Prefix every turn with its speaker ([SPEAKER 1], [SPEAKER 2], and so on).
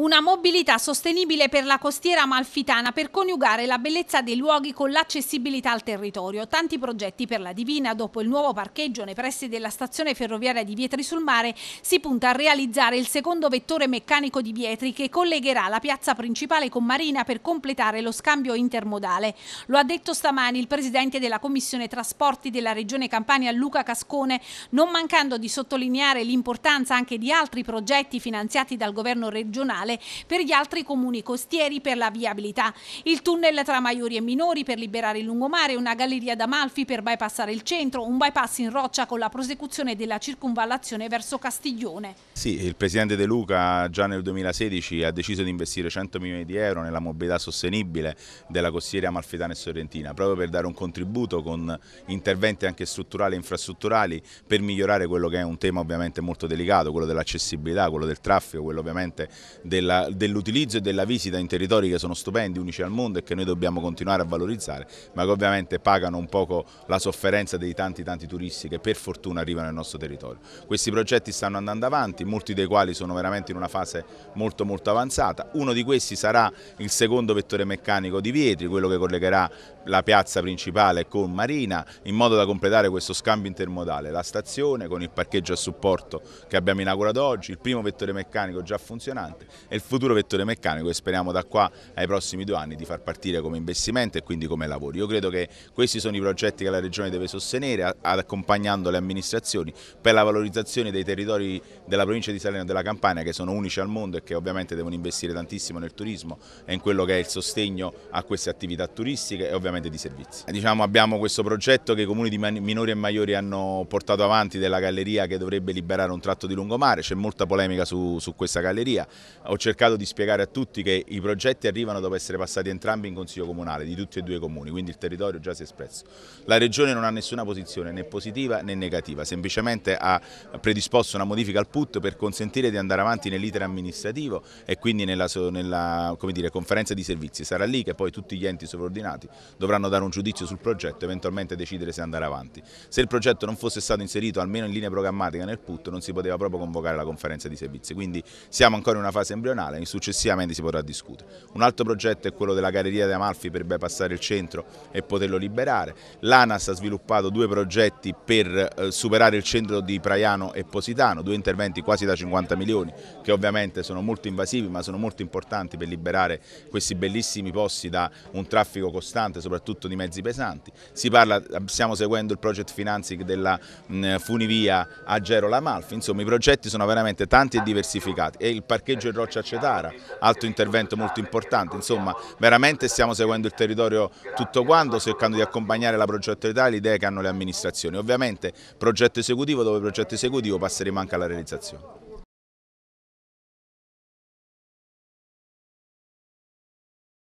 [SPEAKER 1] Una mobilità sostenibile per la costiera amalfitana per coniugare la bellezza dei luoghi con l'accessibilità al territorio. Tanti progetti per la Divina, dopo il nuovo parcheggio nei pressi della stazione ferroviaria di Vietri sul Mare, si punta a realizzare il secondo vettore meccanico di Vietri che collegherà la piazza principale con Marina per completare lo scambio intermodale. Lo ha detto stamani il presidente della Commissione Trasporti della Regione Campania Luca Cascone, non mancando di sottolineare l'importanza anche di altri progetti finanziati dal governo regionale statale per gli altri comuni costieri per la viabilità, il tunnel tra Maiori e Minori per liberare il lungomare, una galleria d'Amalfi per bypassare il centro, un bypass in roccia con la prosecuzione della circunvallazione verso Castiglione.
[SPEAKER 2] Sì, il presidente De Luca già nel 2016 ha deciso di investire 100 milioni di euro nella mobilità sostenibile della costiera amalfitana e sorrentina, proprio per dare un contributo con interventi anche strutturali e infrastrutturali per migliorare quello che è un tema ovviamente molto delicato, quello dell'accessibilità, quello del traffico, quello ovviamente del dell'utilizzo e della visita in territori che sono stupendi, unici al mondo e che noi dobbiamo continuare a valorizzare, ma che ovviamente pagano un poco la sofferenza dei tanti tanti turisti che per fortuna arrivano nel nostro territorio. Questi progetti stanno andando avanti, molti dei quali sono veramente in una fase molto molto avanzata, uno di questi sarà il secondo vettore meccanico di Vietri, quello che collegherà la piazza principale con Marina, in modo da completare questo scambio intermodale, la stazione con il parcheggio a supporto che abbiamo inaugurato oggi, il primo vettore meccanico già funzionante è il futuro vettore meccanico e speriamo da qua ai prossimi due anni di far partire come investimento e quindi come lavoro. Io credo che questi sono i progetti che la Regione deve sostenere accompagnando le amministrazioni per la valorizzazione dei territori della provincia di Salerno e della Campania che sono unici al mondo e che ovviamente devono investire tantissimo nel turismo e in quello che è il sostegno a queste attività turistiche e ovviamente di servizi. Diciamo abbiamo questo progetto che i comuni di minori e maggiori hanno portato avanti della galleria che dovrebbe liberare un tratto di lungomare, c'è molta polemica su, su questa galleria, ho cercato di spiegare a tutti che i progetti arrivano dopo essere passati entrambi in Consiglio Comunale, di tutti e due i comuni, quindi il territorio già si è espresso. La Regione non ha nessuna posizione né positiva né negativa, semplicemente ha predisposto una modifica al PUT per consentire di andare avanti nell'iter amministrativo e quindi nella, nella dire, conferenza di servizi. Sarà lì che poi tutti gli enti sovraordinati dovranno dare un giudizio sul progetto e eventualmente decidere se andare avanti. Se il progetto non fosse stato inserito almeno in linea programmatica nel PUT non si poteva proprio convocare la conferenza di servizi, quindi siamo ancora in una fase embrionale embrionale successivamente si potrà discutere. Un altro progetto è quello della galleria di Amalfi per bypassare il centro e poterlo liberare. L'ANAS ha sviluppato due progetti per eh, superare il centro di Praiano e Positano, due interventi quasi da 50 milioni che ovviamente sono molto invasivi ma sono molto importanti per liberare questi bellissimi posti da un traffico costante soprattutto di mezzi pesanti. Parla, stiamo seguendo il project financing della mh, funivia a Gero Lamalfi, insomma i progetti sono veramente tanti e diversificati e il parcheggio in roccia a Cetara, altro intervento molto importante, insomma veramente stiamo seguendo il territorio tutto quanto, cercando di accompagnare la progettualità e le idee che hanno le amministrazioni, ovviamente progetto esecutivo dove progetto esecutivo passeremo anche alla realizzazione.